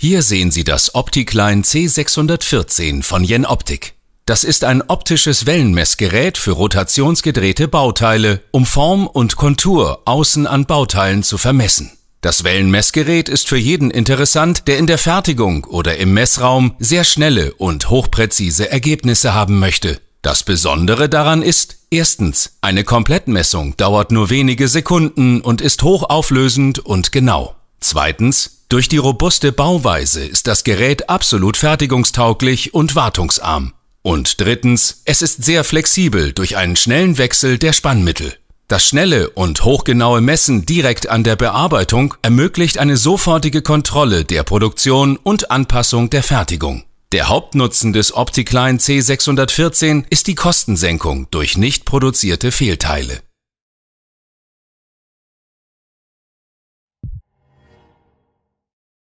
Hier sehen Sie das OptiCline C614 von Yen Optik. Das ist ein optisches Wellenmessgerät für rotationsgedrehte Bauteile, um Form und Kontur außen an Bauteilen zu vermessen. Das Wellenmessgerät ist für jeden interessant, der in der Fertigung oder im Messraum sehr schnelle und hochpräzise Ergebnisse haben möchte. Das Besondere daran ist, erstens, eine Komplettmessung dauert nur wenige Sekunden und ist hochauflösend und genau. Zweitens, durch die robuste Bauweise ist das Gerät absolut fertigungstauglich und wartungsarm. Und drittens, es ist sehr flexibel durch einen schnellen Wechsel der Spannmittel. Das schnelle und hochgenaue Messen direkt an der Bearbeitung ermöglicht eine sofortige Kontrolle der Produktion und Anpassung der Fertigung. Der Hauptnutzen des OptiCline C614 ist die Kostensenkung durch nicht produzierte Fehlteile.